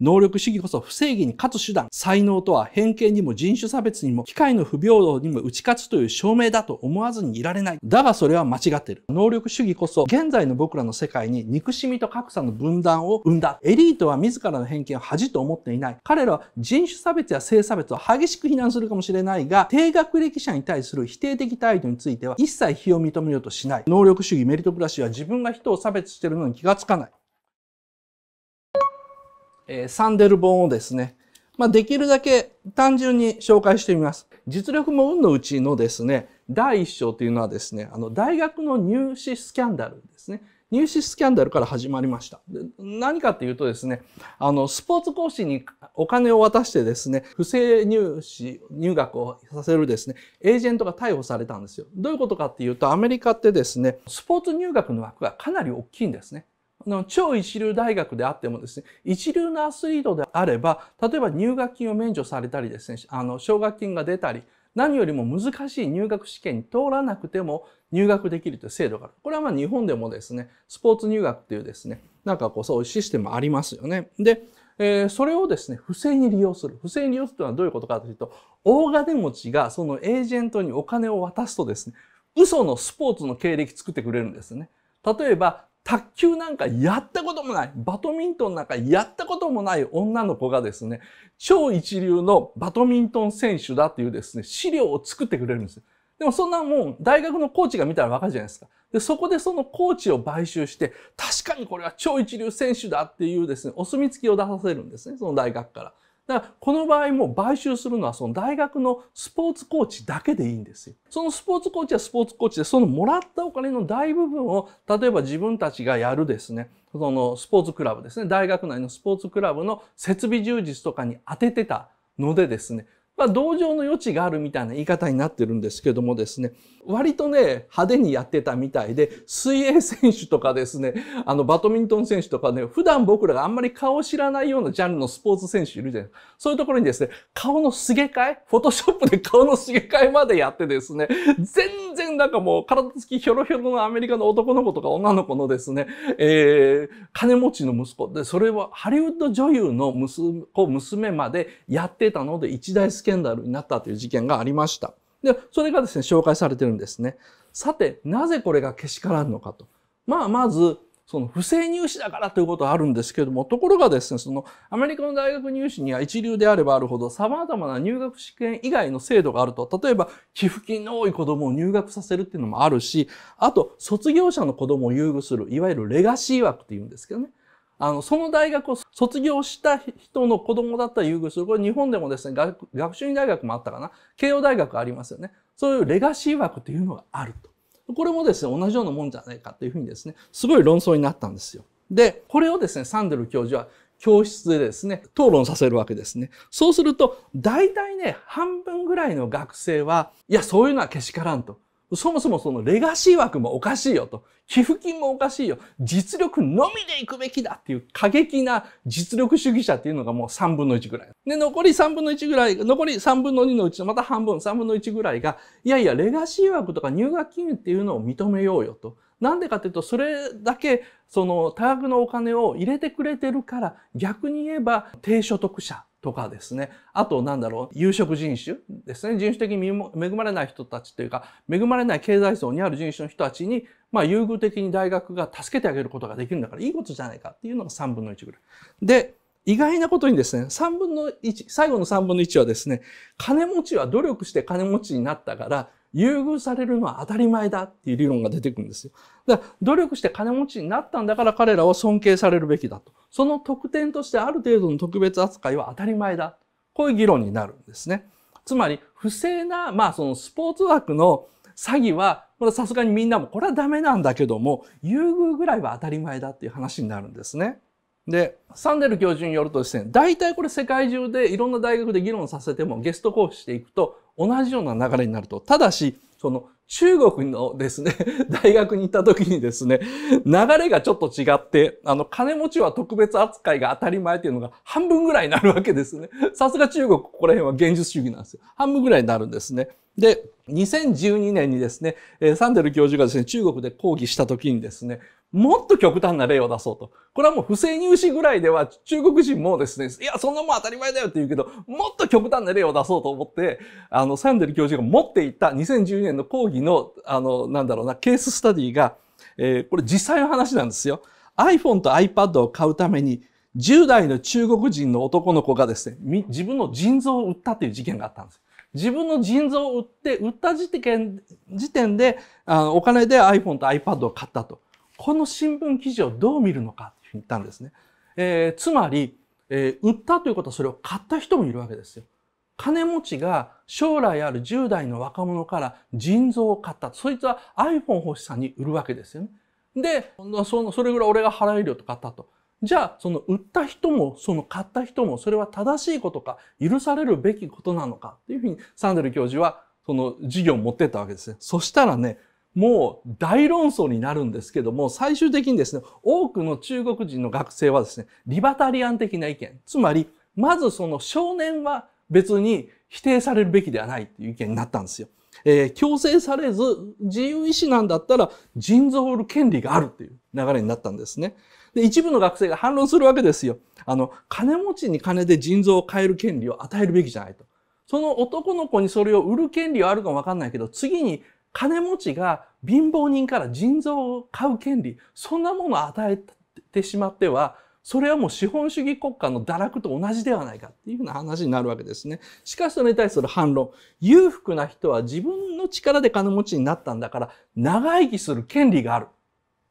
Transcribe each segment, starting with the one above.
能力主義こそ不正義に勝つ手段。才能とは偏見にも人種差別にも機械の不平等にも打ち勝つという証明だと思わずにいられない。だがそれは間違ってる。能力主義こそ現在の僕らの世界に憎しみと格差の分断を生んだ。エリートは自らの偏見を恥と思っていない。彼らは人種差別や性差別を激しく非難するかもしれないが、低学歴者に対する否定的態度については一切非を認めようとしない。能力主義メリトブラシーは自分が人を差別してるのに気がつかない。えサンデル本をですね、まあ、できるだけ単純に紹介してみます。実力も運のうちのですね、第1章というのはですね、あの大学の入試スキャンダルですね。入試スキャンダルから始まりました。何かっていうとですね、あの、スポーツ講師にお金を渡してですね、不正入試、入学をさせるですね、エージェントが逮捕されたんですよ。どういうことかっていうと、アメリカってですね、スポーツ入学の枠がかなり大きいんですね。超一流大学であってもですね、一流のアスリートであれば、例えば入学金を免除されたりですね、あの、奨学金が出たり、何よりも難しい入学試験に通らなくても入学できるという制度がある。これはまあ日本でもですね、スポーツ入学というですね、なんかこうそういうシステムありますよね。で、えー、それをですね、不正に利用する。不正に利用するというのはどういうことかというと、大金持ちがそのエージェントにお金を渡すとですね、嘘のスポーツの経歴作ってくれるんですね。例えば、卓球なんかやったこともない、バドミントンなんかやったこともない女の子がですね、超一流のバドミントン選手だっていうですね、資料を作ってくれるんです。でもそんなもん、大学のコーチが見たらわかるじゃないですか。で、そこでそのコーチを買収して、確かにこれは超一流選手だっていうですね、お墨付きを出させるんですね、その大学から。だからこの場合も買収するのはその大学のスポーツコーチだけでいいんですよ。そのスポーツコーチはスポーツコーチでそのもらったお金の大部分を例えば自分たちがやるですねそのスポーツクラブですね大学内のスポーツクラブの設備充実とかに当ててたのでですねまあ、同情の余地があるみたいな言い方になってるんですけどもですね、割とね、派手にやってたみたいで、水泳選手とかですね、あの、バドミントン選手とかね、普段僕らがあんまり顔を知らないようなジャンルのスポーツ選手いるじゃないですか。そういうところにですね、顔のすげ替えフォトショップで顔のすげ替えまでやってですね、全然なんかもう体つきひょろひょろのアメリカの男の子とか女の子のですね、えー、金持ちの息子で、それはハリウッド女優の息子、娘までやってたので一大好きキャンダルになったという事件がありました。で、それがですね、紹介されてるんですね。さて、なぜこれがけしからんのかと。まあ、まず、その不正入試だからということはあるんですけれども、ところがですね、そのアメリカの大学入試には一流であればあるほど様々な入学試験以外の制度があると、例えば寄付金の多い子供を入学させるっていうのもあるし、あと卒業者の子供を優遇する、いわゆるレガシー枠っていうんですけどね。あの、その大学を卒業した人の子供だったら優遇する。これ日本でもですね、学学習院大学もあったかな。慶応大学ありますよね。そういうレガシー枠というのがあると。これもですね、同じようなもんじゃないかというふうにですね、すごい論争になったんですよ。で、これをですね、サンデル教授は教室でですね、討論させるわけですね。そうすると、大体ね、半分ぐらいの学生は、いや、そういうのはけしからんと。そもそもそのレガシー枠もおかしいよと、寄付金もおかしいよ、実力のみで行くべきだっていう過激な実力主義者っていうのがもう3分の1ぐらい。で、残り3分の1ぐらい、残り3分の2のうちのまた半分、3分の1ぐらいが、いやいや、レガシー枠とか入学金っていうのを認めようよと。なんでかっていうと、それだけ、その多額のお金を入れてくれてるから、逆に言えば低所得者とかですね。あと、なんだろう、有色人種ですね。人種的に恵まれない人たちというか、恵まれない経済層にある人種の人たちに、まあ、優遇的に大学が助けてあげることができるんだから、いいことじゃないかっていうのが3分の1ぐらい。で、意外なことにですね、3分の1、最後の3分の1はですね、金持ちは努力して金持ちになったから、優遇されるのは当たり前だっていう理論が出てくるんですよ。だから努力して金持ちになったんだから彼らを尊敬されるべきだと。その特典としてある程度の特別扱いは当たり前だ。こういう議論になるんですね。つまり、不正な、まあそのスポーツ枠の詐欺は、これさすがにみんなもこれはダメなんだけども、優遇ぐらいは当たり前だっていう話になるんですね。で、サンデル教授によるとですね、大体これ世界中でいろんな大学で議論させてもゲスト講師していくと、同じような流れになると。ただし、その中国のですね、大学に行った時にですね、流れがちょっと違って、あの、金持ちは特別扱いが当たり前っていうのが半分ぐらいになるわけですね。さすが中国、ここら辺は現実主義なんですよ。半分ぐらいになるんですね。で、2012年にですね、サンデル教授がですね、中国で講義した時にですね、もっと極端な例を出そうと。これはもう不正入試ぐらいでは中国人もですね、いや、そんなもん当たり前だよって言うけど、もっと極端な例を出そうと思って、あの、サンデル教授が持っていた2012年の講義の、あの、なんだろうな、ケーススタディが、えー、これ実際の話なんですよ。iPhone と iPad を買うために、10代の中国人の男の子がですね、自分の腎臓を売ったという事件があったんです。自分の腎臓を売って、売った時点時点であの、お金で iPhone と iPad を買ったと。この新聞記事をどう見るのかって言ったんですね。えー、つまり、えー、売ったということはそれを買った人もいるわけですよ。金持ちが将来ある10代の若者から腎臓を買った。そいつは iPhone 欲しさに売るわけですよね。で、そのそれぐらい俺が払えるよと買ったと。じゃあ、その売った人も、その買った人も、それは正しいことか、許されるべきことなのかっていうふうに、サンデル教授は、その授業を持ってったわけですね。そしたらね、もう大論争になるんですけども、最終的にですね、多くの中国人の学生はですね、リバタリアン的な意見、つまり、まずその少年は別に否定されるべきではないっていう意見になったんですよ。えー、強制されず自由意志なんだったら人造を売る権利があるっていう流れになったんですね。で、一部の学生が反論するわけですよ。あの、金持ちに金で人造を変える権利を与えるべきじゃないと。その男の子にそれを売る権利はあるかもわかんないけど、次に金持ちが貧乏人から腎臓を買う権利、そんなものを与えてしまっては、それはもう資本主義国家の堕落と同じではないかっていうふうな話になるわけですね。しかしそれに対する反論。裕福な人は自分の力で金持ちになったんだから長生きする権利があるっ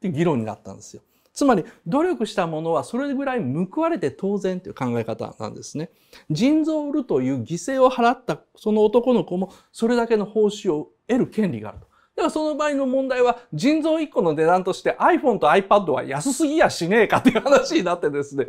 ていう議論になったんですよ。つまり努力したものはそれぐらい報われて当然という考え方なんですね。腎臓を売るという犠牲を払ったその男の子もそれだけの報酬を得る権利があると。だからその場合の問題は腎臓1個の値段として iPhone と iPad は安すぎやしねえかっていう話になってですね、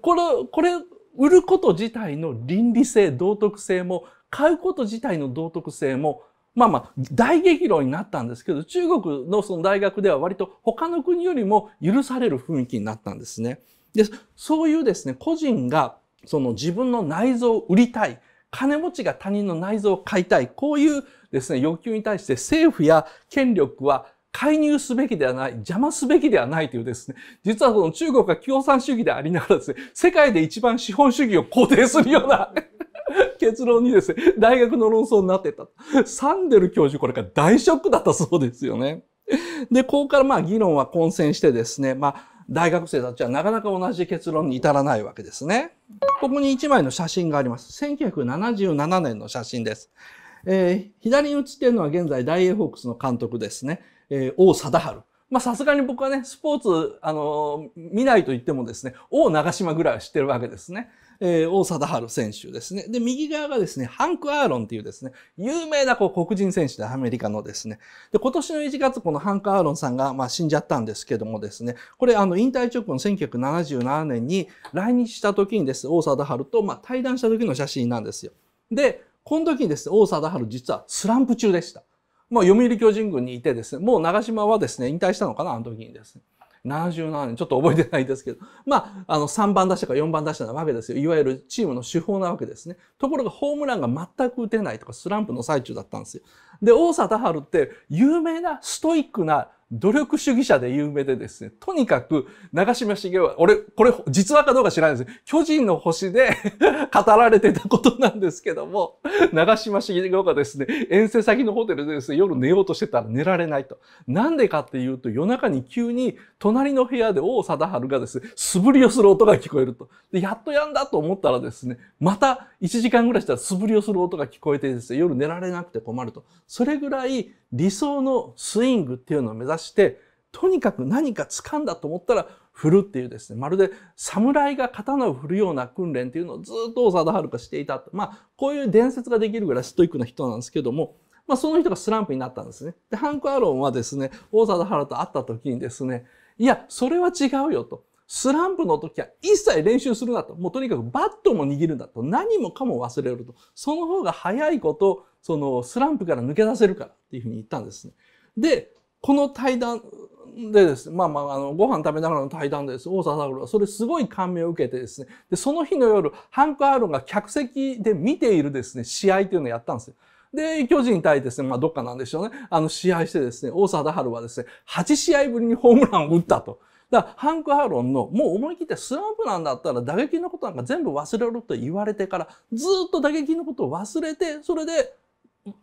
これ、これ、売ること自体の倫理性、道徳性も、買うこと自体の道徳性も、まあまあ、大激論になったんですけど、中国のその大学では割と他の国よりも許される雰囲気になったんですね。で、そういうですね、個人がその自分の内臓を売りたい。金持ちが他人の内臓を買いたい。こういうですね、欲求に対して政府や権力は介入すべきではない、邪魔すべきではないというですね、実はその中国が共産主義でありながらですね、世界で一番資本主義を肯定するような 結論にですね、大学の論争になってた。サンデル教授これから大ショックだったそうですよね。で、ここからまあ議論は混戦してですね、まあ大学生たちはなかなか同じ結論に至らないわけですね。ここに1枚の写真があります。1977年の写真です。えー、左に写っているのは現在ダイエーホークスの監督ですね。えー、王貞治。まあさすがに僕はね、スポーツ、あのー、見ないと言ってもですね、王長島ぐらいは知ってるわけですね。えー、王貞治選手ですね。で、右側がですね、ハンク・アーロンっていうですね、有名なこう黒人選手でアメリカのですね。で、今年の1月、このハンク・アーロンさんが、まあ、死んじゃったんですけどもですね、これ、あの、引退直後の1977年に来日した時にですね、王貞治と、まあ、対談した時の写真なんですよ。で、この時にですね、王貞治実はスランプ中でした。まあ、読売巨人軍にいてですね、もう長島はですね、引退したのかな、あの時にですね。77年、ちょっと覚えてないですけど、まあ、あの、3番出したか4番出したなわけですよ。いわゆるチームの手法なわけですね。ところがホームランが全く打てないとか、スランプの最中だったんですよ。で、王貞治って有名なストイックな努力主義者で有名でですね、とにかく長嶋茂雄は、俺、これ実話かどうか知らないです巨人の星で 語られてたことなんですけども、長嶋茂雄がですね、遠征先のホテルでですね、夜寝ようとしてたら寝られないと。なんでかっていうと、夜中に急に隣の部屋で王貞治がですね、素振りをする音が聞こえると。で、やっとやんだと思ったらですね、また1時間ぐらいしたら素振りをする音が聞こえてですね、夜寝られなくて困ると。それぐらい理想のスイングっていうのを目指して、とにかく何か掴んだと思ったら振るっていうですね、まるで侍が刀を振るような訓練っていうのをずっと大沢春香していた。まあ、こういう伝説ができるぐらいストイックな人なんですけども、まあ、その人がスランプになったんですね。で、ハンク・アロンはですね、大沢春と会った時にですね、いや、それは違うよと。スランプの時は一切練習するなと。もうとにかくバットも握るんだと。何もかも忘れると。その方が早いこと、そのスランプから抜け出せるからっていうふうに言ったんですね。で、この対談でですね、まあまあ、あの、ご飯食べながらの対談です、大沢三郎は、それすごい感銘を受けてですね、で、その日の夜、ハンク・アーロンが客席で見ているですね、試合っていうのをやったんですよ。で、巨人対ですね、まあどっかなんでしょうね、あの、試合してですね、大沢春はですね、8試合ぶりにホームランを打ったと。だからハンク・アーロンのもう思い切ってスランプなんだったら打撃のことなんか全部忘れろと言われてからずっと打撃のことを忘れてそれで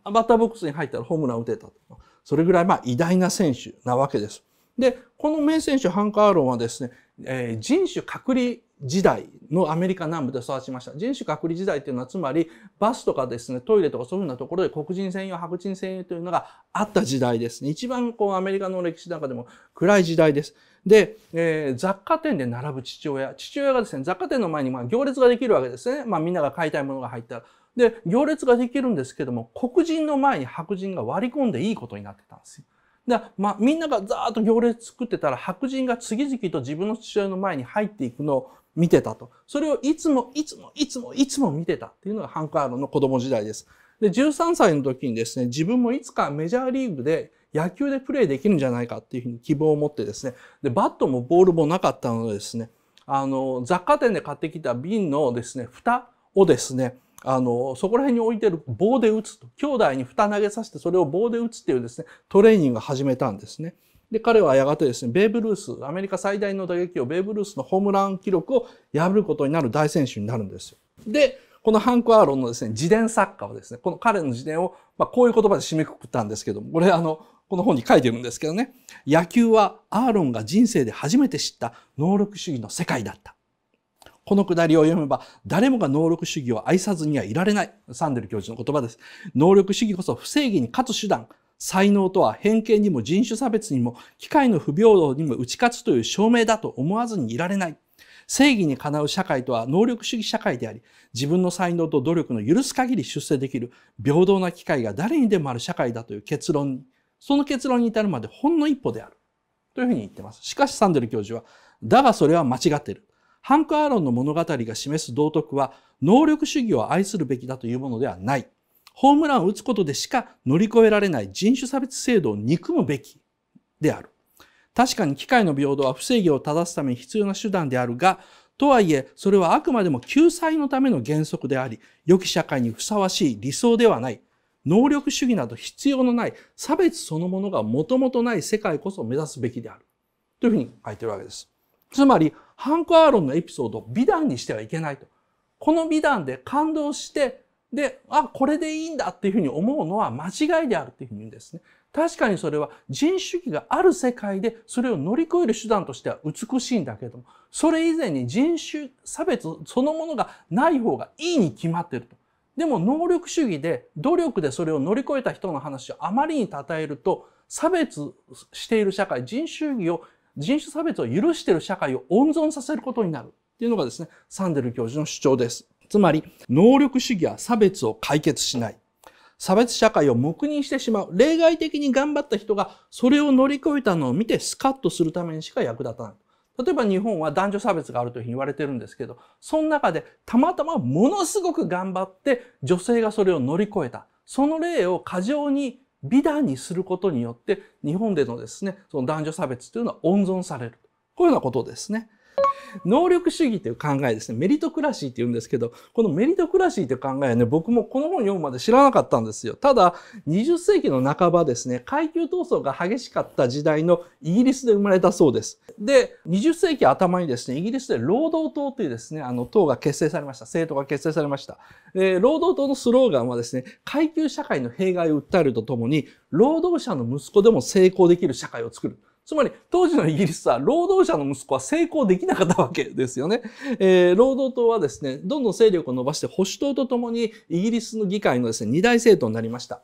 バッターボックスに入ったらホームラン打てたとか、それぐらいまあ偉大な選手なわけです。で、この名選手ハンカーロンはですね、えー、人種隔離時代のアメリカ南部で育ちました。人種隔離時代っていうのはつまりバスとかですね、トイレとかそういうふうなところで黒人専用、白人専用というのがあった時代ですね。一番こうアメリカの歴史の中でも暗い時代です。で、えー、雑貨店で並ぶ父親。父親がですね、雑貨店の前にまあ行列ができるわけですね。まあみんなが買いたいものが入ったら。で、行列ができるんですけども、黒人の前に白人が割り込んでいいことになってたんですよ。で、まあ、みんながざーっと行列作ってたら、白人が次々と自分の父親の前に入っていくのを見てたと。それをいつも、いつも、いつも、いつも見てたっていうのがハンク・アーロンの子供時代です。で、13歳の時にですね、自分もいつかメジャーリーグで野球でプレーできるんじゃないかっていうふうに希望を持ってですね、で、バットもボールもなかったのでですね、あの、雑貨店で買ってきた瓶のですね、蓋をですね、あの、そこら辺に置いてる棒で打つと。兄弟に蓋投げさせてそれを棒で打つっていうですね、トレーニングを始めたんですね。で、彼はやがてですね、ベーブ・ルース、アメリカ最大の打撃をベーブ・ルースのホームラン記録を破ることになる大選手になるんですよ。で、このハンク・アーロンのですね、自伝作家はですね、この彼の自伝を、まあ、こういう言葉で締めくくったんですけども、これあの、この本に書いてるんですけどね、野球はアーロンが人生で初めて知った能力主義の世界だった。このくだりを読めば、誰もが能力主義を愛さずにはいられない。サンデル教授の言葉です。能力主義こそ不正義に勝つ手段。才能とは偏見にも人種差別にも機械の不平等にも打ち勝つという証明だと思わずにいられない。正義にかなう社会とは能力主義社会であり、自分の才能と努力の許す限り出世できる平等な機会が誰にでもある社会だという結論に、その結論に至るまでほんの一歩である。というふうに言ってます。しかしサンデル教授は、だがそれは間違っている。ハンク・アーロンの物語が示す道徳は能力主義を愛するべきだというものではない。ホームランを打つことでしか乗り越えられない人種差別制度を憎むべきである。確かに機械の平等は不正義を正すために必要な手段であるが、とはいえ、それはあくまでも救済のための原則であり、良き社会にふさわしい理想ではない。能力主義など必要のない差別そのものがもともとない世界こそ目指すべきである。というふうに書いてるわけです。つまり、ハンク・アーロンのエピソードを美談にしてはいけないと。この美談で感動して、で、あ、これでいいんだっていうふうに思うのは間違いであるっていうふうに言うんですね。確かにそれは人種主義がある世界でそれを乗り越える手段としては美しいんだけれども、それ以前に人種差別そのものがない方がいいに決まってると。でも能力主義で努力でそれを乗り越えた人の話をあまりに称えると、差別している社会、人種主義を人種差別を許している社会を温存させることになるっていうのがですね、サンデル教授の主張です。つまり、能力主義は差別を解決しない。差別社会を黙認してしまう。例外的に頑張った人がそれを乗り越えたのを見てスカッとするためにしか役立たない。例えば日本は男女差別があるというふうに言われてるんですけど、その中でたまたまものすごく頑張って女性がそれを乗り越えた。その例を過剰に美談にすることによって日本でのですねその男女差別というのは温存されるこういうようなことですね。能力主義という考えですね。メリトクラシーって言うんですけど、このメリトクラシーという考えはね、僕もこの本読むまで知らなかったんですよ。ただ、20世紀の半ばですね、階級闘争が激しかった時代のイギリスで生まれたそうです。で、20世紀頭にですね、イギリスで労働党というですね、あの党が結成されました。政党が結成されました。で、労働党のスローガンはですね、階級社会の弊害を訴えるとともに、労働者の息子でも成功できる社会を作る。つまり当時のイギリスは労働者の息子は成功できなかったわけですよね。えー、労働党はですね、どんどん勢力を伸ばして保守党とともにイギリスの議会のですね、二大政党になりました。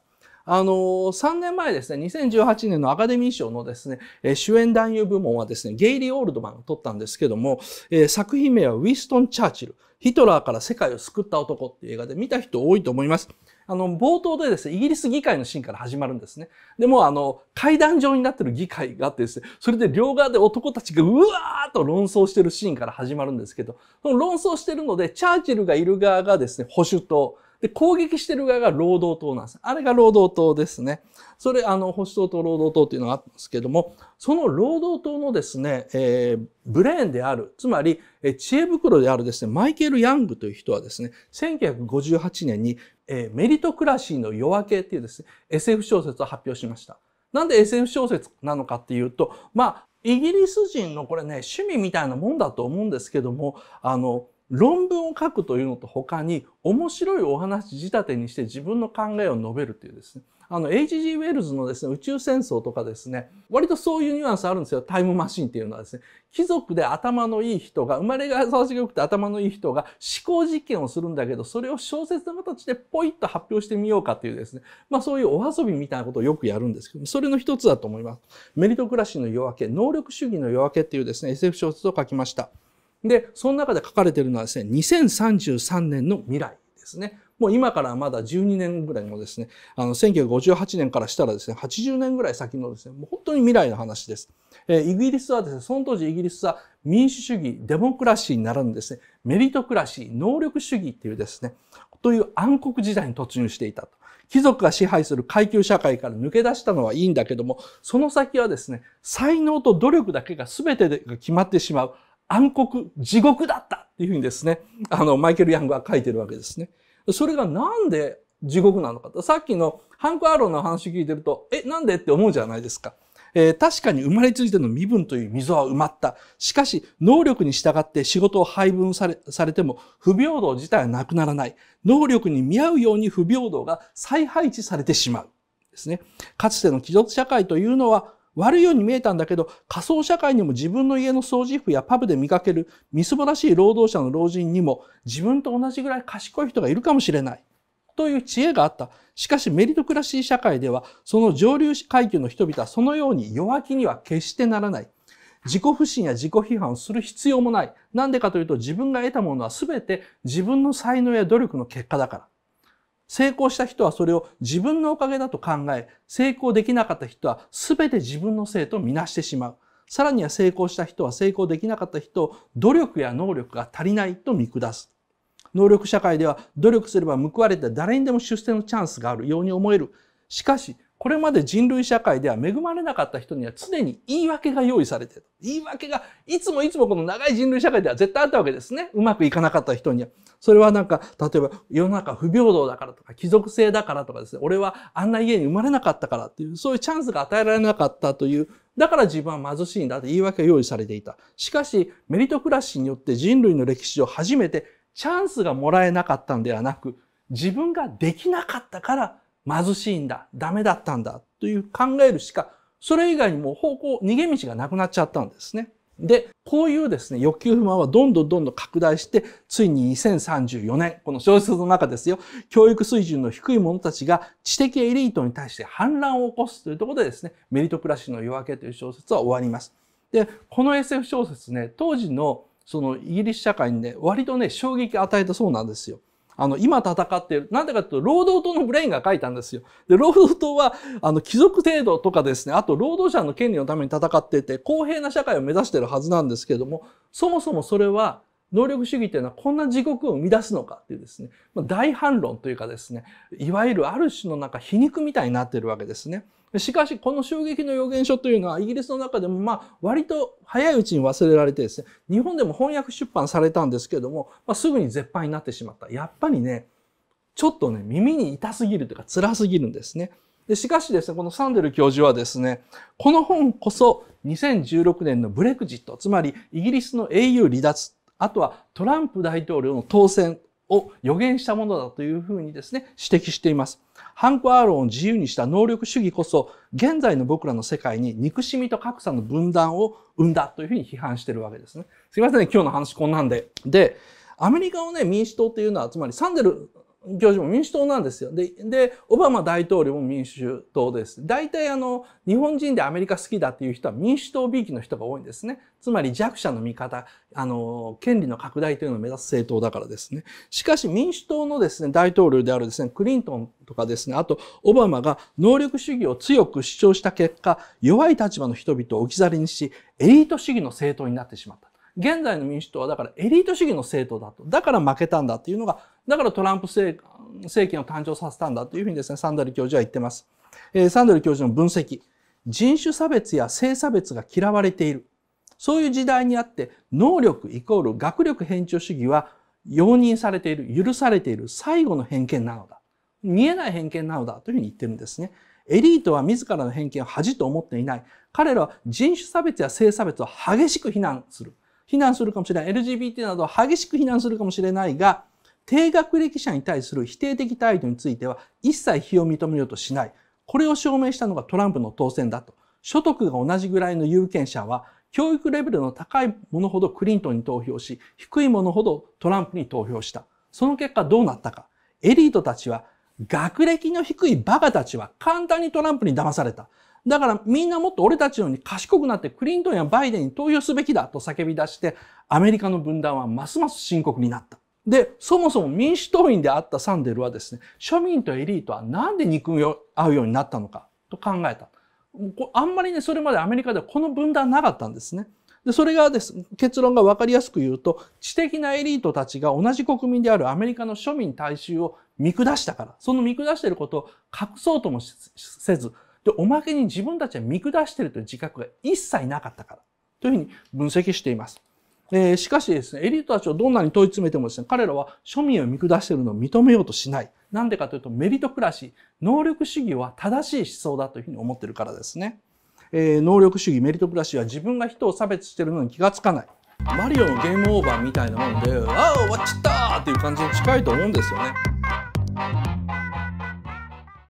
あの3年前ですね、2018年のアカデミー賞のですね、主演男優部門はですね、ゲイリー・オールドマンが取ったんですけども、え作品名はウィストン・チャーチル、ヒトラーから世界を救った男っていう映画で見た人多いと思います。あの、冒頭でですね、イギリス議会のシーンから始まるんですね。でも、あの、階段状になってる議会があってですね、それで両側で男たちがうわーっと論争してるシーンから始まるんですけど、その論争してるので、チャーチルがいる側がですね、保守党、で、攻撃してる側が労働党なんです。あれが労働党ですね。それ、あの、保守党と労働党っていうのがあったんですけども、その労働党のですね、えー、ブレーンである、つまり、えー、知恵袋であるですね、マイケル・ヤングという人はですね、1958年に、えー、メリトクラシーの夜明けっていうですね、SF 小説を発表しました。なんで SF 小説なのかっていうと、まあ、イギリス人のこれね、趣味みたいなもんだと思うんですけども、あの、論文を書くというのと他に面白いお話仕立てにして自分の考えを述べるというですねあの H.G. ウェルズのですね宇宙戦争とかですね割とそういうニュアンスあるんですよタイムマシンっていうのはですね貴族で頭のいい人が生まれが育ちが良くて頭のいい人が思考実験をするんだけどそれを小説の形でポイッと発表してみようかっていうですねまあそういうお遊びみたいなことをよくやるんですけどそれの一つだと思いますメリトクラシーの夜明け能力主義の夜明けっていうですね SF 小説を書きましたで、その中で書かれているのはですね、2033年の未来ですね。もう今からまだ12年ぐらいのですね、あの、1958年からしたらですね、80年ぐらい先のですね、もう本当に未来の話です。えー、イギリスはですね、その当時イギリスは民主主義、デモクラシーにならぬですね、メリトクラシー、能力主義っていうですね、という暗黒時代に突入していたと。貴族が支配する階級社会から抜け出したのはいいんだけども、その先はですね、才能と努力だけが全てが決まってしまう。暗黒、地獄だったっていうふうにですね、あの、マイケル・ヤングは書いてるわけですね。それがなんで地獄なのかと。さっきのハンク・アーロンの話聞いてると、え、なんでって思うじゃないですか。えー、確かに生まれついての身分という溝は埋まった。しかし、能力に従って仕事を配分されされても、不平等自体はなくならない。能力に見合うように不平等が再配置されてしまう。ですね。かつての貴族社会というのは、悪いように見えたんだけど、仮想社会にも自分の家の掃除婦やパブで見かけるみすぼらしい労働者の老人にも自分と同じぐらい賢い人がいるかもしれない。という知恵があった。しかしメリトクラシー社会では、その上流階級の人々はそのように弱気には決してならない。自己不信や自己批判をする必要もない。なんでかというと自分が得たものは全て自分の才能や努力の結果だから。成功した人はそれを自分のおかげだと考え、成功できなかった人は全て自分のせいとみなしてしまう。さらには成功した人は成功できなかった人を努力や能力が足りないと見下す。能力社会では努力すれば報われて誰にでも出世のチャンスがあるように思える。しかし、これまで人類社会では恵まれなかった人には常に言い訳が用意されている。言い訳がいつもいつもこの長い人類社会では絶対あったわけですね。うまくいかなかった人には。それはなんか、例えば世の中不平等だからとか、貴族性だからとかですね、俺はあんな家に生まれなかったからっていう、そういうチャンスが与えられなかったという、だから自分は貧しいんだって言い訳が用意されていた。しかし、メリトクラシーによって人類の歴史上初めてチャンスがもらえなかったんではなく、自分ができなかったから貧しいんだ、ダメだったんだという考えるしか、それ以外にも方向、逃げ道がなくなっちゃったんですね。で、こういうですね、欲求不満はどんどんどんどん拡大して、ついに2034年、この小説の中ですよ、教育水準の低い者たちが知的エリートに対して反乱を起こすというところでですね、メリトクラシーの夜明けという小説は終わります。で、この SF 小説ね、当時のそのイギリス社会にね、割とね、衝撃を与えたそうなんですよ。あの、今戦っている。なんでかというと、労働党のブレインが書いたんですよ。で、労働党は、あの、貴族制度とかですね、あと労働者の権利のために戦っていて、公平な社会を目指しているはずなんですけれども、そもそもそれは、能力主義っていうのはこんな地獄を生み出すのかっていうですね、大反論というかですね、いわゆるある種のなんか皮肉みたいになっているわけですね。しかし、この衝撃の予言書というのは、イギリスの中でも、まあ、割と早いうちに忘れられてですね、日本でも翻訳出版されたんですけども、まあ、すぐに絶版になってしまった。やっぱりね、ちょっとね、耳に痛すぎるというか、辛すぎるんですね。でしかしですね、このサンデル教授はですね、この本こそ2016年のブレクジット、つまりイギリスの英雄離脱、あとはトランプ大統領の当選を予言したものだというふうにですね、指摘しています。ハンク・アーロンを自由にした能力主義こそ、現在の僕らの世界に憎しみと格差の分断を生んだというふうに批判しているわけですね。すいませんね、今日の話こんなんで。で、アメリカをね、民主党っていうのは、つまりサンデル教授も民主党なんですよ。で、でオバマ大統領も民主党です。大体あの、日本人でアメリカ好きだっていう人は民主党びいきの人が多いんですね。つまり弱者の味方、あの、権利の拡大というのを目指す政党だからですね。しかし民主党のですね、大統領であるですね、クリントンとかですね、あとオバマが能力主義を強く主張した結果、弱い立場の人々を置き去りにし、エリート主義の政党になってしまった。現在の民主党はだからエリート主義の政党だと。だから負けたんだっていうのがだからトランプ政権を誕生させたんだというふうにですね、サンダル教授は言ってます。えー、サンダル教授の分析。人種差別や性差別が嫌われている。そういう時代にあって、能力イコール学力偏重主義は容認されている、許されている最後の偏見なのだ。見えない偏見なのだというふうに言ってるんですね。エリートは自らの偏見を恥と思っていない。彼らは人種差別や性差別を激しく非難する。非難するかもしれない。LGBT などを激しく非難するかもしれないが、低学歴者に対する否定的態度については一切非を認めようとしない。これを証明したのがトランプの当選だと。所得が同じぐらいの有権者は教育レベルの高いものほどクリントンに投票し、低いものほどトランプに投票した。その結果どうなったか。エリートたちは学歴の低いバカたちは簡単にトランプに騙された。だからみんなもっと俺たちのように賢くなってクリントンやバイデンに投票すべきだと叫び出してアメリカの分断はますます深刻になった。で、そもそも民主党員であったサンデルはですね、庶民とエリートはなんで憎み合うようになったのかと考えた。あんまりね、それまでアメリカではこの分断なかったんですね。で、それがです、結論がわかりやすく言うと、知的なエリートたちが同じ国民であるアメリカの庶民大衆を見下したから、その見下していることを隠そうともせず、で、おまけに自分たちは見下しているという自覚が一切なかったから、というふうに分析しています。えー、しかしですね、エリートたちをどんなに問い詰めてもですね、彼らは庶民を見下しているのを認めようとしない。なんでかというと、メリトクラシー、能力主義は正しい思想だというふうに思ってるからですね。えー、能力主義、メリトクラシーは自分が人を差別しているのに気がつかない。マリオのゲームオーバーみたいなもんで、ああ、終わっちゃったっていう感じに近いと思うんですよね。